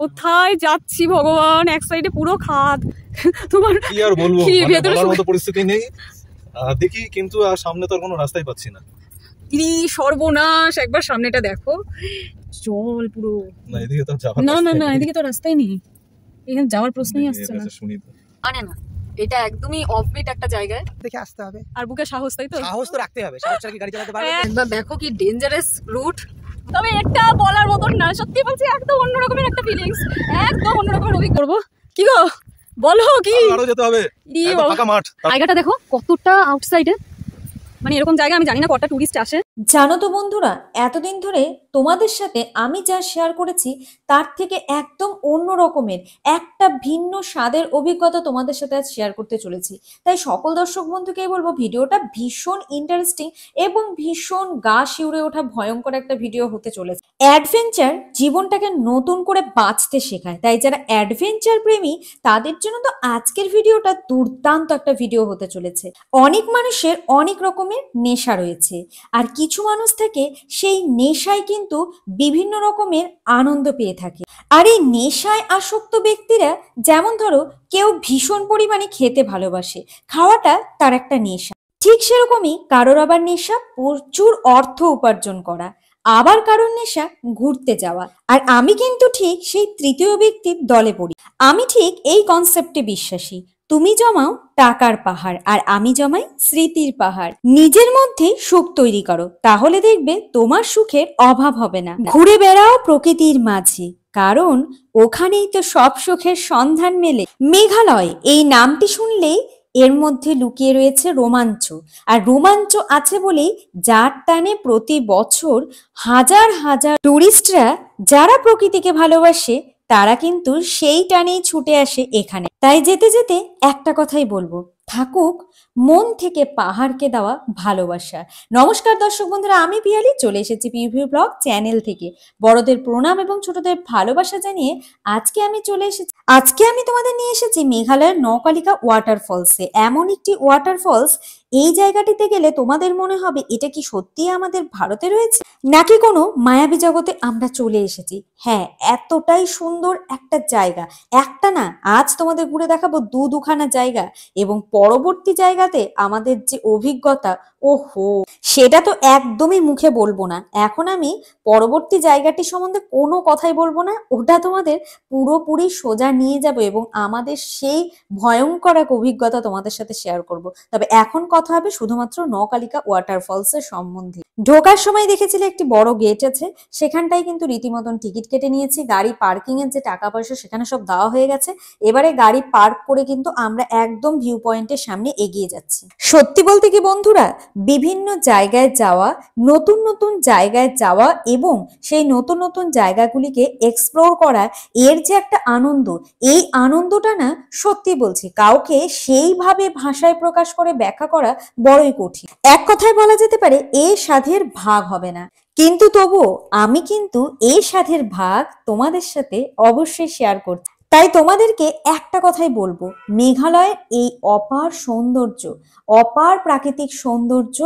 কোথায় যাচ্ছি ভগবান এক সাইডে পুরো খাদ তোমার কি আর বলবো মানে বলার মতো পরিস্থিতি নেই দেখি কিন্তু আর সামনে তো আর কোনো রাস্তাই পাচ্ছি না কি সর্বনাশ একবার সামনেটা দেখো জল পুরো না এদিকে তো যাওয়ার না না না এদিকে তো রাস্তাই নেই এখানে যাওয়ার প্রশ্নই আসছে না শুনি আরে না এটা একদমই অফবিট একটা জায়গায় দেখে আসতে হবে আর বুকে সাহস তাই তো সাহস তো রাখতে হবে সাহস ছাড়া কি গাড়ি চালাতে পারবে হ্যাঁ। একবার দেখো কি ডেঞ্জারাস রুট তবে একটা বলার মতন না সত্যি বলছি একদম অন্যরকমের একটা ফিলিংস একদম অন্যরকমের অভিজ্ঞ করবো কি গো বলো কি আরো হবে জায়গাটা দেখো কতটা আউটসাইডে মানে এরকম জায়গা আমি জানি না কটা টুরিস্ট আসে জানো তো বন্ধুরা এতদিন ধরে তোমাদের সাথে আমি যা শেয়ার করেছি তার থেকে একদম অন্য রকমের একটা ভিন্ন স্বাদের অভিজ্ঞতা তোমাদের সাথে আজ শেয়ার করতে চলেছি তাই সকল দর্শক বন্ধুকেই বলবো ভিডিওটা ভীষণ ইন্টারেস্টিং এবং ভীষণ গা শিউরে ওঠা ভয়ঙ্কর একটা ভিডিও হতে চলেছে অ্যাডভেঞ্চার জীবনটাকে নতুন করে বাঁচতে শেখায় তাই যারা অ্যাডভেঞ্চার প্রেমী তাদের জন্য তো আজকের ভিডিওটা দুর্দান্ত একটা ভিডিও হতে চলেছে অনেক মানুষের অনেক রকমের নেশা রয়েছে আর কিছু মানুষ থাকে সেই নেশায় কিন্তু কিন্তু বিভিন্ন রকমের আনন্দ পেয়ে থাকে আর এই নেশায় আসক্ত ব্যক্তিরা যেমন ধরো কেউ ভীষণ পরিমাণে খেতে ভালোবাসে খাওয়াটা তার একটা নেশা ঠিক সেরকমই কারোর আবার নেশা প্রচুর অর্থ উপার্জন করা আবার কারোর নেশা ঘুরতে যাওয়া আর আমি কিন্তু ঠিক সেই তৃতীয় ব্যক্তির দলে পড়ি আমি ঠিক এই কনসেপ্টে বিশ্বাসী তুমি জমাও টাকার পাহাড় আর আমি জমাই স্মৃতির পাহাড় নিজের মধ্যে সুখ তৈরি করো তাহলে দেখবে তোমার সুখের অভাব হবে না ঘুরে বেড়াও প্রকৃতির মাঝে কারণ ওখানেই তো সব সুখের সন্ধান মেলে মেঘালয় এই নামটি শুনলেই এর মধ্যে লুকিয়ে রয়েছে রোমাঞ্চ আর রোমাঞ্চ আছে বলেই যার টানে প্রতি বছর হাজার হাজার টুরিস্টরা যারা প্রকৃতিকে ভালোবাসে তারা কিন্তু সেই টানেই ছুটে আসে এখানে তাই যেতে যেতে একটা কথাই বলবো থাকুক মন থেকে পাহাড়কে দেওয়া ভালোবাসা নমস্কার দর্শক বন্ধুরা আমি পিয়ালি চলে এসেছি পিভিউ ব্লগ চ্যানেল থেকে বড়দের প্রণাম এবং ছোটদের ভালোবাসা জানিয়ে আজকে আমি চলে এসেছি আজকে আমি তোমাদের নিয়ে এসেছি মেঘালয়ের নকালিকা ওয়াটারফলসে এমন একটি ওয়াটারফলস এই জায়গাটিতে গেলে তোমাদের মনে হবে এটা কি সত্যি আমাদের ভারতে রয়েছে নাকি কোনো মায়াবী জগতে আমরা চলে এসেছি হ্যাঁ এতটাই সুন্দর একটা জায়গা একটা না আজ তোমাদের ঘুরে দেখাবো দু দুখানা জায়গা এবং পরবর্তী জায়গাতে আমাদের যে অভিজ্ঞতা ও হো সেটা তো একদমই মুখে বলবো না এখন আমি পরবর্তী জায়গাটি সম্বন্ধে কোনো কথাই বলবো না ওটা তোমাদের পুরোপুরি সোজা নিয়ে যাব এবং আমাদের সেই ভয়ঙ্কর এক অভিজ্ঞতা তোমাদের সাথে শেয়ার করব তবে এখন কথা হবে শুধুমাত্র নকালিকা ওয়াটারফলস এর সম্বন্ধে ঢোকার সময় দেখেছিলে একটি বড় গেট আছে সেখানটাই কিন্তু রীতিমতন টিকিট কেটে নিয়েছি গাড়ি পার্কিং এর যে টাকা পয়সা সেখানে সব দেওয়া হয়ে গেছে এবারে গাড়ি পার্ক করে কিন্তু আমরা একদম ভিউ পয়েন্টের সামনে এগিয়ে যাচ্ছি সত্যি বলতে কি বন্ধুরা বিভিন্ন জায়গায় যাওয়া নতুন নতুন জায়গায় যাওয়া এবং সেই নতুন নতুন জায়গাগুলিকে এক্সপ্লোর করা এর যে একটা আনন্দ এই আনন্দটা না সত্যি বলছি কাউকে সেইভাবে ভাষায় প্রকাশ করে ব্যাখ্যা করা বড়ই কঠিন এক কথায় বলা যেতে পারে এ সাধের ভাগ হবে না কিন্তু তবুও আমি কিন্তু এই সাধের ভাগ তোমাদের সাথে অবশ্যই শেয়ার করছি তাই তোমাদেরকে একটা কথাই বলবো মেঘালয়ের এই অপার সৌন্দর্য অপার প্রাকৃতিক সৌন্দর্য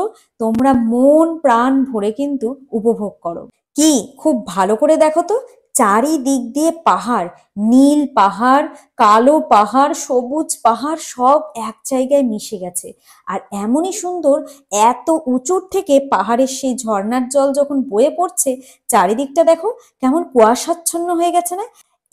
তোমরা মন প্রাণ ভরে কিন্তু উপভোগ করো কি খুব ভালো করে দেখো তো চারিদিক দিয়ে পাহাড় নীল পাহাড় কালো পাহাড় সবুজ পাহাড় সব এক জায়গায় মিশে গেছে আর এমনই সুন্দর এত উঁচুর থেকে পাহাড়ের সেই ঝর্ণার জল যখন বয়ে পড়ছে চারিদিকটা দেখো কেমন কুয়াশাচ্ছন্ন হয়ে গেছে না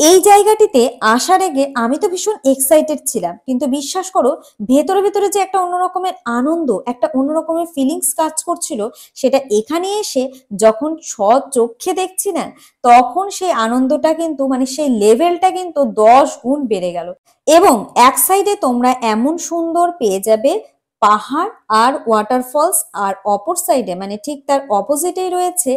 এই জায়গাটিতে আসার আগে আমি তো ভীষণ এক্সাইটেড ছিলাম কিন্তু বিশ্বাস করো ভেতরে ভেতরে যে একটা অন্যরকমের আনন্দ একটা অন্যরকমের ফিলিংস কাজ করছিল সেটা এখানে এসে যখন স চোখে দেখছি না তখন সেই আনন্দটা কিন্তু মানে সেই লেভেলটা কিন্তু দশ গুণ বেড়ে গেল এবং এক সাইডে তোমরা এমন সুন্দর পেয়ে যাবে পাহাড় আর ওয়াটারফলস আর অপর সাইডে মানে ঠিক তার অপোজিটেই রয়েছে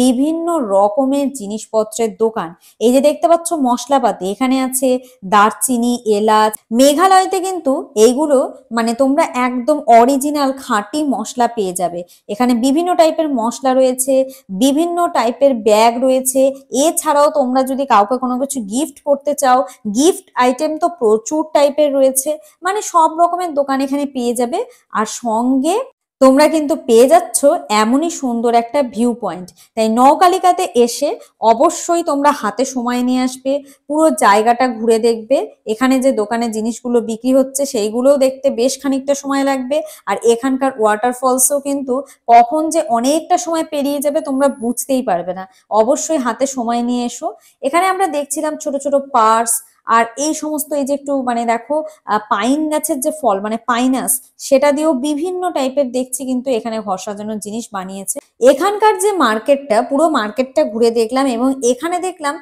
বিভিন্ন রকমের জিনিসপত্রের দোকান এই যে দেখতে পাচ্ছ মশলাপাতি এখানে আছে দারচিনি এলাচ মেঘালয়তে কিন্তু এইগুলো মানে তোমরা একদম অরিজিনাল খাঁটি মশলা পেয়ে যাবে এখানে বিভিন্ন টাইপের মশলা রয়েছে বিভিন্ন টাইপের ব্যাগ রয়েছে এছাড়াও তোমরা যদি কাউকে কোনো কিছু গিফট করতে চাও গিফট আইটেম তো প্রচুর টাইপের রয়েছে মানে সব রকমের দোকান এখানে পেয়ে যাবে আর সঙ্গে তোমরা কিন্তু পেয়ে যাচ্ছ এমনই সুন্দর একটা ভিউ পয়েন্ট তাই নৌকালিকাতে এসে অবশ্যই তোমরা হাতে সময় নিয়ে আসবে পুরো জায়গাটা ঘুরে দেখবে এখানে যে দোকানে জিনিসগুলো বিক্রি হচ্ছে সেইগুলোও দেখতে বেশ খানিকটা সময় লাগবে আর এখানকার ওয়াটারফলসও কিন্তু কখন যে অনেকটা সময় পেরিয়ে যাবে তোমরা বুঝতেই পারবে না অবশ্যই হাতে সময় নিয়ে এসো এখানে আমরা দেখছিলাম ছোট ছোট পার্স আর এই সমস্ত এই যে একটু মানে দেখো পাইন গাছের যে ফল মানে পাইনাস সেটা দিয়েও বিভিন্ন টাইপের দেখছি কিন্তু এখানে ঘর সাজানোর জিনিস বানিয়েছে এখানকার যে মার্কেটটা পুরো মার্কেটটা ঘুরে দেখলাম এবং এখানে দেখলাম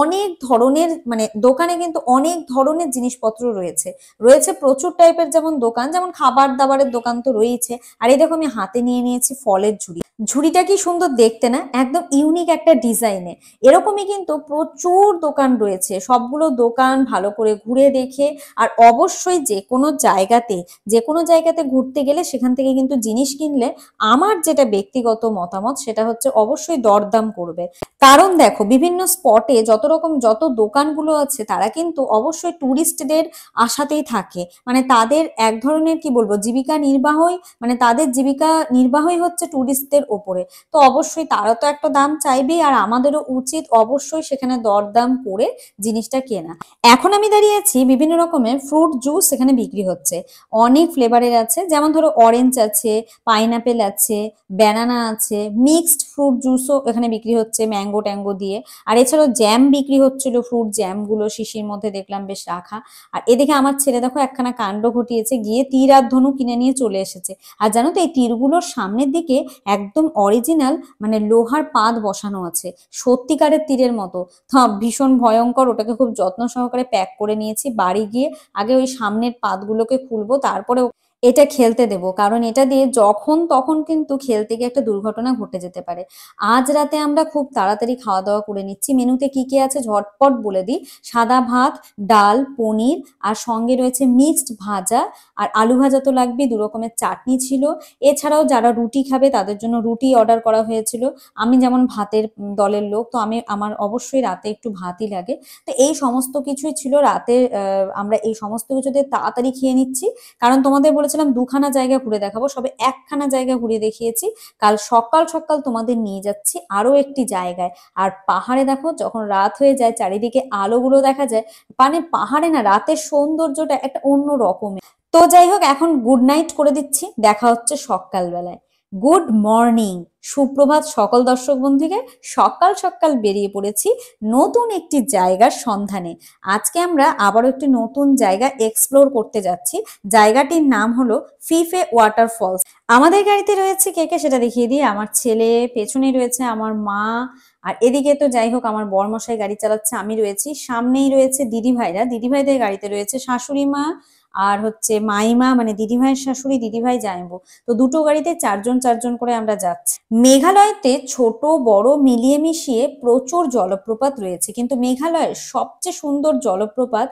অনেক ধরনের মানে দোকানে কিন্তু অনেক ধরনের জিনিসপত্র রয়েছে রয়েছে প্রচুর টাইপের যেমন দোকান যেমন খাবার দাবারের দোকান তো রয়েছে আর এই দেখো আমি হাতে নিয়ে নিয়েছি ফলের ঝুড়ি ঝুড়িটা কি সুন্দর দেখতে না একদম ইউনিক একটা ডিজাইনে এরকমই কিন্তু প্রচুর দোকান রয়েছে সবগুলো দোকান ভালো করে ঘুরে দেখে আর অবশ্যই যে কোনো জায়গাতে যে কোনো জায়গাতে ঘুরতে গেলে সেখান থেকে কিন্তু জিনিস কিনলে আমার যেটা ব্যক্তিগত মত মতামত সেটা হচ্ছে অবশ্যই দরদাম করবে কারণ দেখো বিভিন্ন স্পটে যত রকম যত দোকানগুলো আছে তারা কিন্তু অবশ্যই ট্যুরিস্টদের আসাতেই থাকে মানে তাদের এক ধরনের কি বলবো জীবিকা নির্বাহই মানে তাদের জীবিকা নির্বাহই হচ্ছে ট্যুরিস্টদের ওপরে তো অবশ্যই তারা তো একটা দাম চাইবেই আর আমাদেরও উচিত অবশ্যই সেখানে দরদাম করে জিনিসটা কেনা এখন আমি দাঁড়িয়ে আছি বিভিন্ন রকমের ফ্রুট জুস এখানে বিক্রি হচ্ছে অনেক ফ্লেভারের আছে যেমন ধরো অরেঞ্জ আছে পাইনাপেল আছে ব্যানানা আছে আছে মিক্সড ফ্রুট জুসও এখানে বিক্রি হচ্ছে ম্যাঙ্গো ট্যাঙ্গো দিয়ে আর এছাড়াও জ্যাম বিক্রি হচ্ছিল ফ্রুট জ্যামগুলো শিশির মধ্যে দেখলাম বেশ রাখা আর এদিকে আমার ছেলে দেখো একখানা কাণ্ড ঘটিয়েছে গিয়ে তীর আর ধনু কিনে নিয়ে চলে এসেছে আর জানো তো এই তীরগুলোর সামনের দিকে একদম অরিজিনাল মানে লোহার পাত বসানো আছে সত্যিকারের তীরের মতো ভীষণ ভয়ঙ্কর ওটাকে খুব যত্ন সহকারে প্যাক করে নিয়েছি বাড়ি গিয়ে আগে ওই সামনের পাতগুলোকে খুলবো তারপরে এটা খেলতে দেব কারণ এটা দিয়ে যখন তখন কিন্তু খেলতে গিয়ে একটা দুর্ঘটনা ঘটে যেতে পারে আজ রাতে আমরা খুব তাড়াতাড়ি খাওয়া দাওয়া করে নিচ্ছি মেনুতে কি কি আছে ঝটপট বলে দিই সাদা ভাত ডাল পনির আর সঙ্গে রয়েছে মিক্সড ভাজা আর আলু ভাজা তো লাগবে দু রকমের চাটনি ছিল এছাড়াও যারা রুটি খাবে তাদের জন্য রুটি অর্ডার করা হয়েছিল আমি যেমন ভাতের দলের লোক তো আমি আমার অবশ্যই রাতে একটু ভাতই লাগে তো এই সমস্ত কিছুই ছিল রাতে আমরা এই সমস্ত কিছুতে তাড়াতাড়ি খেয়ে নিচ্ছি কারণ তোমাদের বলেছি বলেছিলাম দুখানা জায়গা ঘুরে দেখাবো সবে একখানা জায়গা ঘুরে দেখিয়েছি কাল সকাল সকাল তোমাদের নিয়ে যাচ্ছি আরো একটি জায়গায় আর পাহাড়ে দেখো যখন রাত হয়ে যায় চারিদিকে আলোগুলো দেখা যায় মানে পাহাড়ে না রাতের সৌন্দর্যটা একটা অন্য রকমের তো যাই হোক এখন গুড নাইট করে দিচ্ছি দেখা হচ্ছে সকালবেলায় গুড মর্নিং সুপ্রভাত সকল দর্শক বন্ধুকে সকাল সকাল বেরিয়ে পড়েছি নতুন একটি জায়গার সন্ধানে আজকে আমরা আবারও একটি নতুন জায়গা এক্সপ্লোর করতে যাচ্ছি জায়গাটির নাম হলো ফিফে ওয়াটারফলস আমাদের গাড়িতে রয়েছে কে কে সেটা দেখিয়ে দিই আমার ছেলে পেছনে রয়েছে আমার মা আর এদিকে তো যাই হোক আমার বরমশাই গাড়ি চালাচ্ছে আমি রয়েছি সামনেই রয়েছে দিদি ভাইরা দিদি ভাইদের গাড়িতে রয়েছে শাশুড়ি মা আর হচ্ছে মাইমা মানে দিদিভাইয়ের শাশুড়ি দিদিভাই যাইবো তো দুটো গাড়িতে চারজন চারজন করে আমরা যাচ্ছি মেঘালয়তে ছোট বড় মিলিয়ে মিশিয়ে প্রচুর জলপ্রপাত রয়েছে কিন্তু মেঘালয়ের সবচেয়ে সুন্দর জলপ্রপাত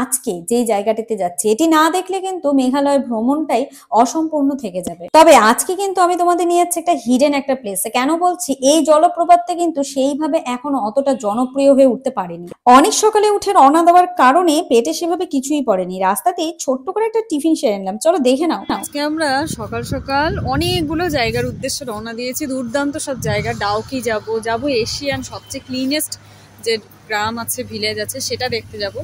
আজকে যে জায়গাটিতে যাচ্ছে এটি না দেখলে কিন্তু মেঘালয় ভ্রমণটাই অসম্পূর্ণ থেকে যাবে তবে আজকে কিন্তু আমি তোমাদের নিয়ে যাচ্ছি একটা হিডেন একটা প্লেসে কেন বলছি এই জলপ্রপাতটা কিন্তু সেইভাবে এখনো অতটা জনপ্রিয় হয়ে উঠতে পারেনি অনেক সকালে উঠে রওনা দেওয়ার কারণে পেটে সেভাবে কিছুই পড়েনি রাস্তাতেই ছোট্ট করে একটা টিফিন সেরে নিলাম চলো দেখে নাও আজকে আমরা সকাল সকাল অনেকগুলো জায়গার উদ্দেশ্যে রওনা দিয়েছি দুর্দান্ত সব জায়গা ডাউকি যাব যাব এশিয়ান সবচেয়ে ক্লিনেস্ট যে গ্রাম আছে ভিলেজ আছে সেটা দেখতে যাব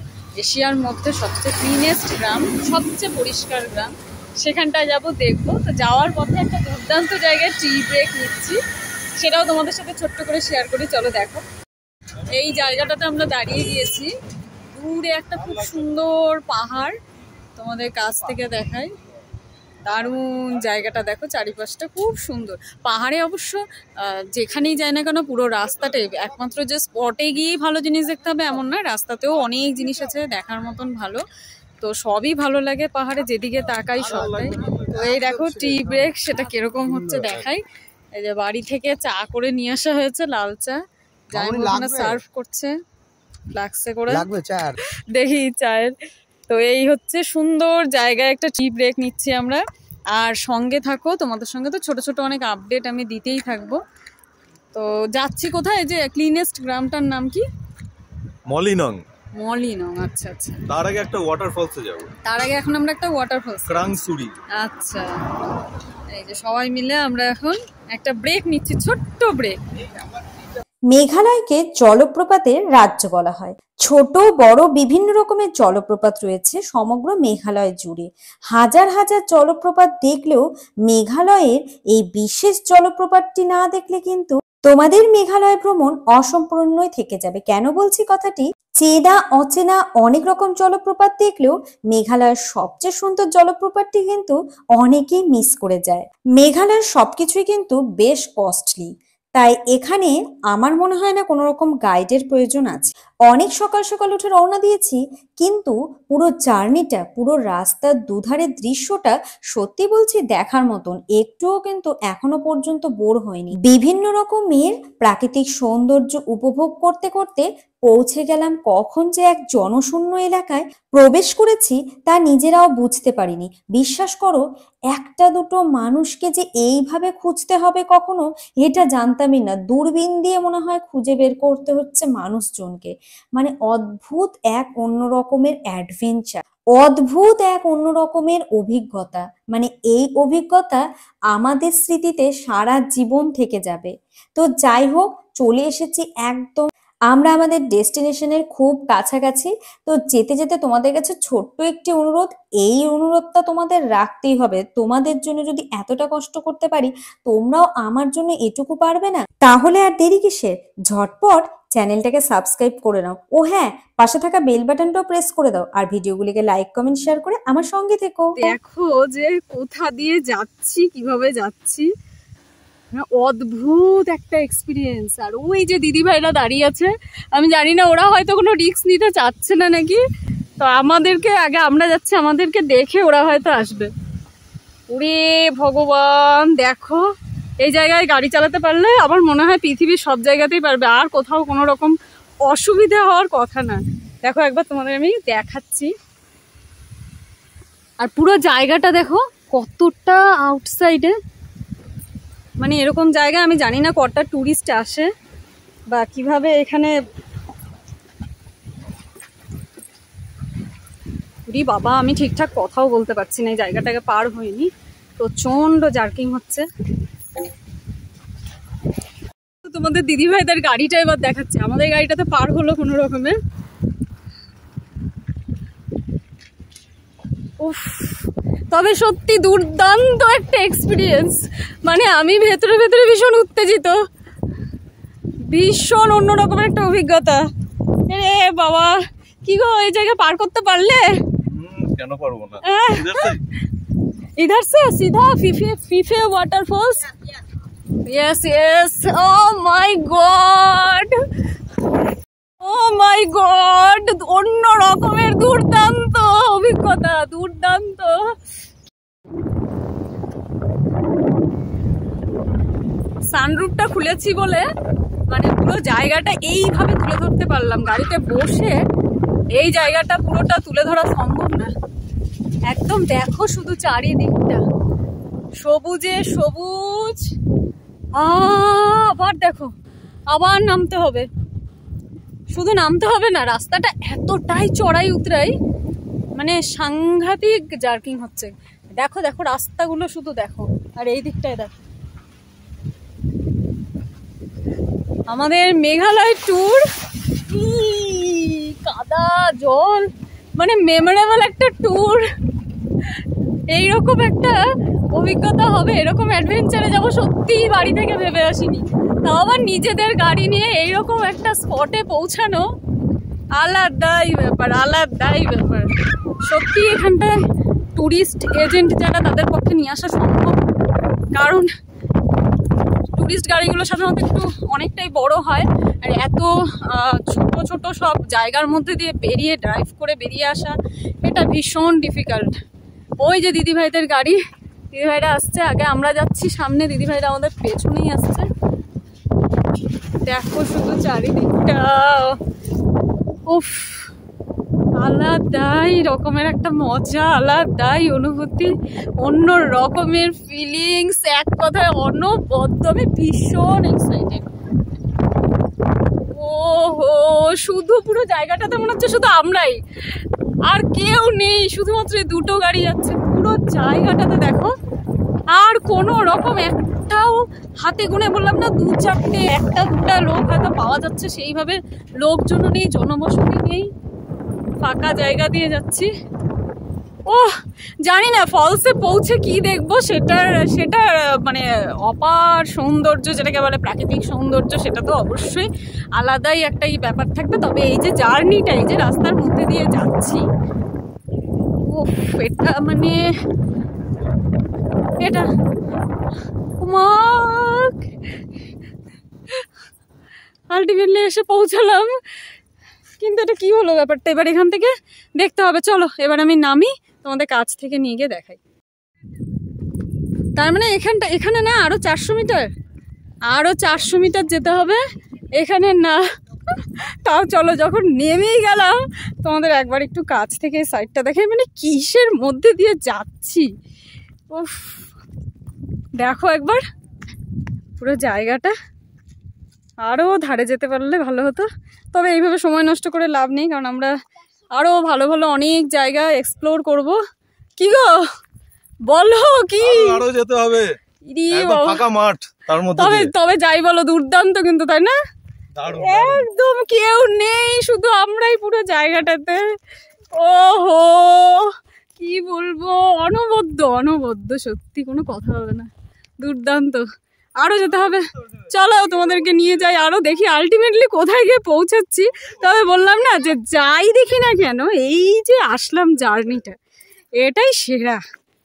এশিয়ার মধ্যে সবচেয়ে ক্লিনেস্ট গ্রাম সবচেয়ে পরিষ্কার গ্রাম সেখানটায় যাব দেখব তো যাওয়ার পথে একটা দুর্দান্ত জায়গায় টি ব্রেক নিচ্ছি সেটাও তোমাদের সাথে ছোট্ট করে শেয়ার করি চলো দেখো এই জায়গাটাতে আমরা দাঁড়িয়ে গিয়েছি দূরে একটা খুব সুন্দর পাহাড় তোমাদের কাছ থেকে দেখায় দারুণ জায়গাটা দেখো চারিপাশটা খুব সুন্দর পাহাড়ে অবশ্য যেখানেই যায় না কেন পুরো রাস্তাটাই একমাত্র যে স্পটে গিয়েই ভালো জিনিস দেখতে হবে এমন নয় রাস্তাতেও অনেক জিনিস আছে দেখার মতন ভালো তো সবই ভালো লাগে পাহাড়ে যেদিকে তাকাই সবাই তো এই দেখো টি ব্রেক সেটা কিরকম হচ্ছে হ্যাঁ। দেখাই এই যে বাড়ি থেকে চা করে নিয়ে আসা হয়েছে লাল চা জায়গা সার্ভ করছে ফ্লাক্সে করে দেখি চায়ের তো এই হচ্ছে সুন্দর জায়গায় একটা টি ব্রেক নিচ্ছি আমরা আর সঙ্গে থাকো তোমাদের সঙ্গে তো ছোট ছোট অনেক আপডেট আমি দিতেই থাকবো তো যাচ্ছি কোথায় যে ক্লিনেস্ট গ্রামটার নাম কি মলিনং মলিনং আচ্ছা আচ্ছা তার আগে একটা ওয়াটারফলসে যাব তার আগে এখন আমরা একটা ওয়াটারফলস ক্রাংসুরি আচ্ছা এই যে সবাই মিলে আমরা এখন একটা ব্রেক নিচ্ছি ছোট্ট ব্রেক মেঘালয়কে জলপ্রপাতের রাজ্য বলা হয় ছোট বড় বিভিন্ন রকমের জলপ্রপাত রয়েছে সমগ্র মেঘালয় জুড়ে হাজার হাজার জলপ্রপাত দেখলেও মেঘালয়ের এই বিশেষ জলপ্রপাতটি না দেখলে কিন্তু তোমাদের মেঘালয় ভ্রমণ অসম্পূর্ণই থেকে যাবে কেন বলছি কথাটি চেনা অচেনা অনেক রকম জলপ্রপাত দেখলেও মেঘালয়ের সবচেয়ে সুন্দর জলপ্রপাতটি কিন্তু অনেকেই মিস করে যায় মেঘালয়ের সবকিছুই কিন্তু বেশ কস্টলি তাই এখানে আমার মনে হয় না কোনো রকম গাইডের প্রয়োজন আছে অনেক সকাল সকাল উঠে রওনা দিয়েছি কিন্তু পুরো জার্নিটা পুরো রাস্তার দুধারের দৃশ্যটা সত্যি বলছি দেখার মতন একটুও কিন্তু এখনো পর্যন্ত বোর হয়নি বিভিন্ন রকমের প্রাকৃতিক সৌন্দর্য উপভোগ করতে করতে পৌঁছে গেলাম কখন যে এক জনশূন্য এলাকায় প্রবেশ করেছি তা নিজেরাও বুঝতে পারিনি বিশ্বাস করো একটা দুটো মানুষকে যে এইভাবে খুঁজতে হবে কখনো এটা জানতামই না দূরবীন দিয়ে মনে হয় খুঁজে বের করতে হচ্ছে মানুষজনকে মানে অদ্ভুত এক অন্য রকমের অ্যাডভেঞ্চার অদ্ভুত এক অন্য রকমের অভিজ্ঞতা মানে এই অভিজ্ঞতা আমাদের স্মৃতিতে সারা জীবন থেকে যাবে তো যাই হোক চলে এসেছি একদম আমরা আমাদের ডেস্টিনেশনের খুব কাছাকাছি তো যেতে যেতে তোমাদের কাছে ছোট্ট একটি অনুরোধ এই অনুরোধটা তোমাদের রাখতেই হবে তোমাদের জন্য যদি এতটা কষ্ট করতে পারি তোমরাও আমার জন্য এটুকু পারবে না তাহলে আর দেরি কিসের ঝটপট চ্যানেলটাকে সাবস্ক্রাইব করে নাও ও হ্যাঁ পাশে থাকা বেল বাটনটাও প্রেস করে দাও আর ভিডিওগুলিকে লাইক কমেন্ট শেয়ার করে আমার সঙ্গে থেকো দেখো যে কোথা দিয়ে যাচ্ছি কিভাবে যাচ্ছি মানে অদ্ভুত একটা এক্সপিরিয়েন্স আর ওই যে দিদিভাইরা দাঁড়িয়ে আছে আমি জানি না ওরা হয়তো কোনো রিস্ক নিতে চাচ্ছে না নাকি তো আমাদেরকে আগে আমরা যাচ্ছি আমাদেরকে দেখে ওরা হয়তো আসবে ওরে ভগবান দেখো এই জায়গায় গাড়ি চালাতে পারলে আমার মনে হয় পৃথিবীর সব জায়গাতেই পারবে আর কোথাও কোনো রকম অসুবিধা হওয়ার কথা না দেখো একবার তোমাদের আমি দেখাচ্ছি আর পুরো জায়গাটা দেখো কতটা আউটসাইডে মানে এরকম জায়গায় আমি জানি না কটা ট্যুরিস্ট আসে বা কিভাবে এখানে উরি বাবা আমি ঠিকঠাক কথাও বলতে পারছি না এই জায়গাটাকে পার হয়নি প্রচণ্ড জার্কিং হচ্ছে তোমাদের দিদিভাই তার গাড়িটা এবার দেখাচ্ছে আমাদের গাড়িটা তো পার হলো কোনো রকমের উফ তবে সত্যি দুর্দান্ত একটা এক্সপিরিয়েন্স মানে আমি ভেতরে ভেতরে ভীষণ উত্তেজিত ভীষণ অন্য একটা অভিজ্ঞতা রে বাবা কি গো এই জায়গায় পার করতে পারলে কেন পারবো না হ্যাঁ। ইধার সে সিধা ফিফে ফিফে waterfalls yes yes oh my God oh my God অন্য রকমের দুর্দান্ত অভিজ্ঞতা দুর্দান্ত সানরুফটা খুলেছি বলে মানে পুরো জায়গাটা এইভাবে তুলে ধরতে পারলাম গাড়িতে বসে এই জায়গাটা পুরোটা তুলে ধরা সম্ভব না একদম দেখো শুধু চারিদিকটা সবুজে সবুজ আবার দেখো আবার নামতে হবে শুধু নামতে হবে না রাস্তাটা এতটাই চড়াই উতরাই মানে সাংঘাতিক জার্কিং হচ্ছে দেখো দেখো রাস্তাগুলো শুধু দেখো আর এই দিকটায় দেখো আমাদের মেঘালয় ট্যুর কাদা জল মানে মেমোরেবল একটা ট্যুর এইরকম একটা অভিজ্ঞতা হবে এরকম অ্যাডভেঞ্চারে যাবো সত্যিই বাড়ি থেকে ভেবে আসিনি তাও আবার নিজেদের গাড়ি নিয়ে এইরকম একটা স্পটে পৌঁছানো আলাদাই ব্যাপার আলাদাই ব্যাপার সত্যি এখানটায় ট্যুরিস্ট এজেন্ট যারা তাদের পক্ষে নিয়ে আসা সম্ভব কারণ ট্যুরিস্ট গাড়িগুলো সাধারণত একটু অনেকটাই বড় হয় আর এত ছোট ছোট সব জায়গার মধ্যে দিয়ে বেরিয়ে ড্রাইভ করে বেরিয়ে আসা এটা ভীষণ ডিফিকাল্ট ওই যে দিদিভাইদের গাড়ি দিদিভাইরা আসছে আগে আমরা যাচ্ছি সামনে দিদিভাইরা আমাদের পেছনেই আসছে দেখো শুধু চারিদিকটা উফ আলাদাই রকমের একটা মজা আলাদাই অনুভূতি অন্য রকমের ফিলিংস এক কথায় অনবদ্য আমি ভীষণ এক্সাইটেড ও হো শুধু পুরো জায়গাটাতে মনে হচ্ছে শুধু আমরাই আর কেউ নেই শুধুমাত্র দুটো গাড়ি যাচ্ছে পুরো জায়গাটাতে দেখো আর কোনো রকম একটাও হাতে গুনে বললাম না দু চারটে একটা দুটা লোক হয়তো পাওয়া যাচ্ছে সেইভাবে লোকজন নেই জনবসতি নেই ফাঁকা জায়গা দিয়ে যাচ্ছি ও জানি না ফলসে পৌঁছে কি দেখবো সেটার সেটার মানে অপার সৌন্দর্য যেটাকে বলে প্রাকৃতিক সৌন্দর্য সেটা তো অবশ্যই আলাদাই একটা এই ব্যাপার থাকবে তবে এই যে জার্নিটা এই যে রাস্তার মধ্যে দিয়ে যাচ্ছি ও এটা মানে এটা কুমাক আলটিমেটলি এসে পৌঁছালাম কিন্তু এটা কি হলো ব্যাপারটা এবার এখান থেকে দেখতে হবে চলো এবার আমি নামি তোমাদের কাছ থেকে নিয়ে গিয়ে দেখাই তার মানে এখানটা এখানে না আরও চারশো মিটার আরও চারশো মিটার যেতে হবে এখানে না তাও চলো যখন নেমেই গেলাম তোমাদের একবার একটু কাছ থেকে সাইডটা দেখে মানে কিসের মধ্যে দিয়ে যাচ্ছি উফ দেখো একবার পুরো জায়গাটা আরও ধারে যেতে পারলে ভালো হতো তবে এইভাবে সময় নষ্ট করে লাভ নেই কারণ আমরা আরও ভালো ভালো অনেক জায়গা এক্সপ্লোর করব কি গো বলো কি যেতে হবে ফাঁকা মাঠ তার তবে তবে যাই বলো দুর্দান্ত কিন্তু তাই না একদম কেউ নেই শুধু আমরাই পুরো জায়গাটাতে ওহো কি বলবো অনবদ্য অনবদ্য সত্যি কোনো কথা হবে না দুর্দান্ত আরও যেতে হবে চলো তোমাদেরকে নিয়ে যাই আরও দেখি আলটিমেটলি কোথায় গিয়ে পৌঁছাচ্ছি তবে বললাম না যে যাই দেখি না কেন এই যে আসলাম জার্নিটা এটাই সেরা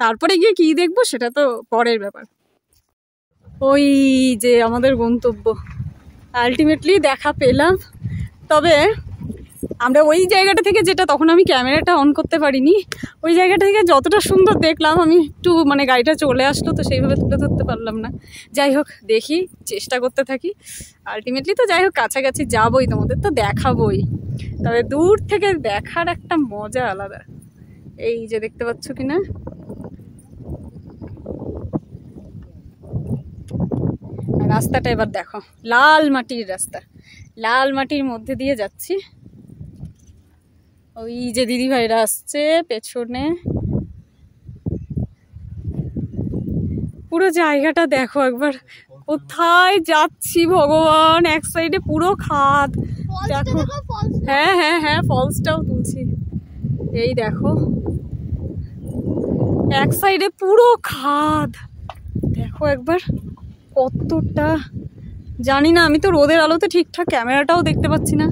তারপরে গিয়ে কি দেখব সেটা তো পরের ব্যাপার ওই যে আমাদের গন্তব্য আলটিমেটলি দেখা পেলাম তবে আমরা ওই জায়গাটা থেকে যেটা তখন আমি ক্যামেরাটা অন করতে পারিনি ওই জায়গাটা থেকে যতটা সুন্দর দেখলাম আমি একটু মানে গাড়িটা চলে আসলো তো সেইভাবে তুলে ধরতে পারলাম না যাই হোক দেখি চেষ্টা করতে থাকি আলটিমেটলি তো যাই হোক কাছাকাছি যাবোই তোমাদের তো দেখাবোই তবে দূর থেকে দেখার একটা মজা আলাদা এই যে দেখতে পাচ্ছ কি না রাস্তাটা এবার দেখো লাল মাটির রাস্তা লাল মাটির মধ্যে দিয়ে যাচ্ছি ওই যে দিদিভাইরা আসছে পেছনে পুরো জায়গাটা দেখো একবার কোথায় যাচ্ছি ভগবান এক সাইডে পুরো খাদ দেখো হ্যাঁ হ্যাঁ হ্যাঁ ফলসটাও তুলছি এই দেখো এক সাইডে পুরো খাদ দেখো একবার কতটা জানি না আমি তো রোদের আলোতে ঠিকঠাক ক্যামেরাটাও দেখতে পাচ্ছি না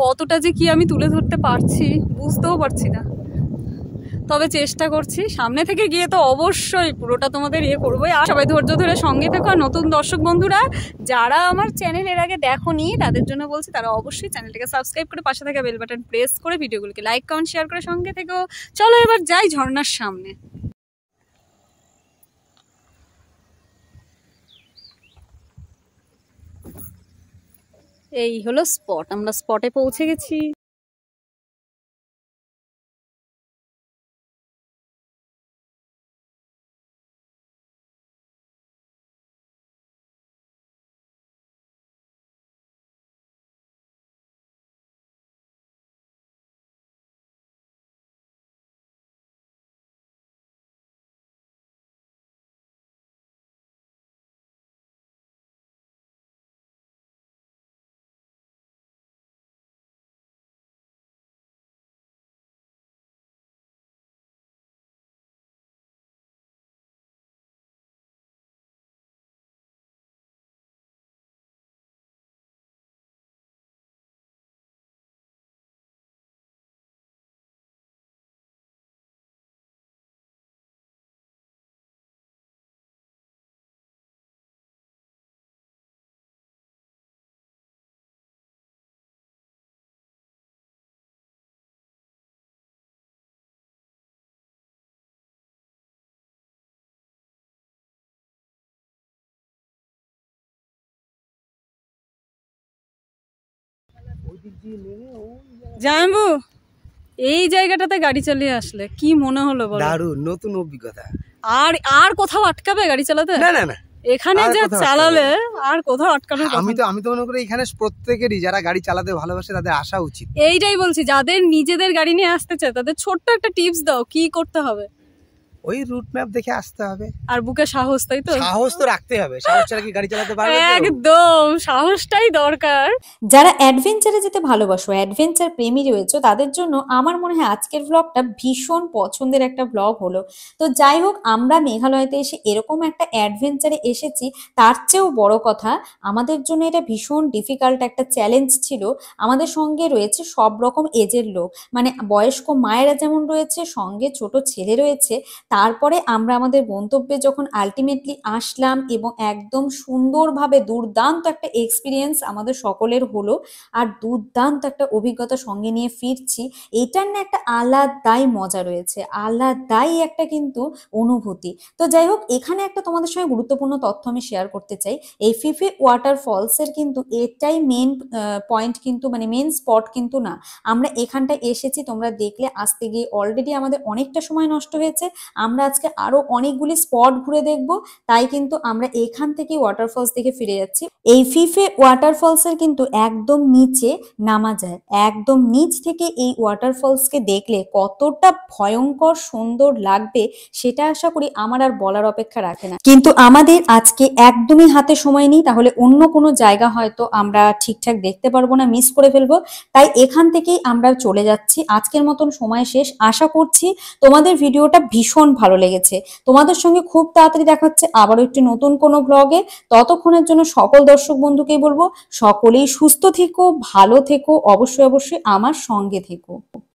কতটা যে কি আমি তুলে ধরতে পারছি বুঝতেও পারছি না তবে চেষ্টা করছি সামনে থেকে গিয়ে তো অবশ্যই পুরোটা তোমাদের ইয়ে করবো আর সবাই ধৈর্য ধরে সঙ্গে থেকো আর নতুন দর্শক বন্ধুরা যারা আমার চ্যানেল এর আগে নি তাদের জন্য বলছি তারা অবশ্যই চ্যানেলটাকে সাবস্ক্রাইব করে পাশে থাকা বেল বাটন প্রেস করে ভিডিওগুলোকে লাইক কমেন্ট শেয়ার করে সঙ্গে থেকেও চলো এবার যাই ঝর্নার সামনে এই হলো স্পট আমরা স্পটে পৌঁছে গেছি জানবু এই জায়গাটাতে গাড়ি চালিয়ে আসলে কি মনে হলো বলো নতুন অভিজ্ঞতা আর আর কোথাও আটকাবে গাড়ি চালাতে না না না এখানে যা চালালে আর কোথাও আটকানোর আমি তো আমি তো মনে করি এখানে প্রত্যেকেরই যারা গাড়ি চালাতে ভালোবাসে তাদের আসা উচিত এইটাই বলছি যাদের নিজেদের গাড়ি নিয়ে আসতে চায় তাদের ছোট্ট একটা টিপস দাও কি করতে হবে ওই রুট ম্যাপ দেখে আসতে হবে আর বুকে সাহস তাই তো সাহস তো রাখতে হবে সাহস ছাড়া কি গাড়ি চালাতে পারবে একদম সাহসটাই দরকার যারা অ্যাডভেঞ্চারে যেতে ভালোবাসো অ্যাডভেঞ্চার প্রেমী রয়েছে তাদের জন্য আমার মনে হয় আজকের ব্লগটা ভীষণ পছন্দের একটা ব্লগ হলো তো যাই হোক আমরা মেঘালয়তে এসে এরকম একটা অ্যাডভেঞ্চারে এসেছি তার চেয়েও বড় কথা আমাদের জন্য এটা ভীষণ ডিফিকাল্ট একটা চ্যালেঞ্জ ছিল আমাদের সঙ্গে রয়েছে সব রকম এজের লোক মানে বয়স্ক মায়েরা যেমন রয়েছে সঙ্গে ছোট ছেলে রয়েছে তারপরে আমরা আমাদের গন্তব্যে যখন আলটিমেটলি আসলাম এবং একদম সুন্দরভাবে দুর্দান্ত একটা এক্সপিরিয়েন্স আমাদের সকলের হলো আর দুর্দান্ত একটা অভিজ্ঞতা সঙ্গে নিয়ে ফিরছি এটার না একটা আলাদাই মজা রয়েছে আলাদাই একটা কিন্তু অনুভূতি তো যাই হোক এখানে একটা তোমাদের সঙ্গে গুরুত্বপূর্ণ তথ্য আমি শেয়ার করতে চাই এই ফিফে ওয়াটার ফলসের কিন্তু এটাই মেন পয়েন্ট কিন্তু মানে মেন স্পট কিন্তু না আমরা এখানটা এসেছি তোমরা দেখলে আসতে গিয়ে অলরেডি আমাদের অনেকটা সময় নষ্ট হয়েছে আমরা আজকে আরো অনেকগুলি স্পট ঘুরে দেখব তাই কিন্তু আমরা এখান থেকে ওয়াটারফলস দেখে ফিরে যাচ্ছি এই ফিফে এর কিন্তু একদম নিচে নামা যায় একদম নিচ থেকে এই কে দেখলে কতটা ভয়ঙ্কর সুন্দর লাগবে সেটা আশা করি আমার আর বলার অপেক্ষা রাখে না কিন্তু আমাদের আজকে একদমই হাতে সময় নেই তাহলে অন্য কোনো জায়গা হয়তো আমরা ঠিকঠাক দেখতে পারবো না মিস করে ফেলবো তাই এখান থেকেই আমরা চলে যাচ্ছি আজকের মতন সময় শেষ আশা করছি তোমাদের ভিডিওটা ভীষণ ভালো লেগেছে তোমাদের সঙ্গে খুব তাড়াতাড়ি দেখাচ্ছে আবারও আবার একটি নতুন কোনো ব্লগে ততক্ষণের জন্য সকল দর্শক বন্ধুকেই বলবো সকলেই সুস্থ থেকো ভালো থেকো অবশ্যই অবশ্যই আমার সঙ্গে থেকো